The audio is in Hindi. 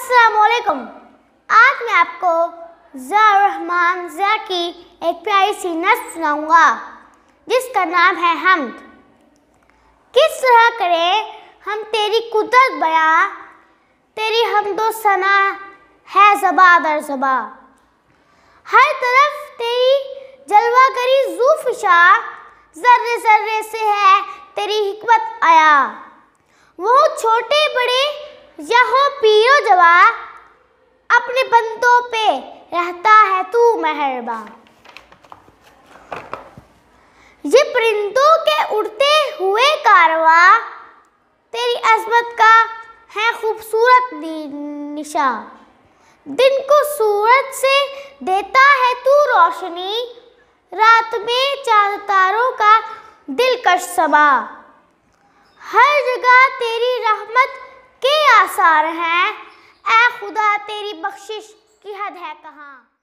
असलकुम आज मैं आपको रहमान ज़ा की एक प्यारी सी नस सुनाऊंगा जिसका नाम है हम किस तरह करें हम तेरी कुदरत बया तेरी हम दो सना है जबा दर जबा हर तरफ तेरी जलवा करी जूफिशा जर्रे जर्रे से है तेरी हिकमत आया वो छोटे बड़े या पीरो कीमतों पे रहता है तू मेहरबा ये परिंदों के उड़ते हुए कारवा तेरी अजमत का है खूबसूरत निशा दिन को सूरज से देता है तू रोशनी रात में चांद तारों का दिलकश समा हर जगह तेरी रहमत के आसार हैं बख्शिश की हद है कहाँ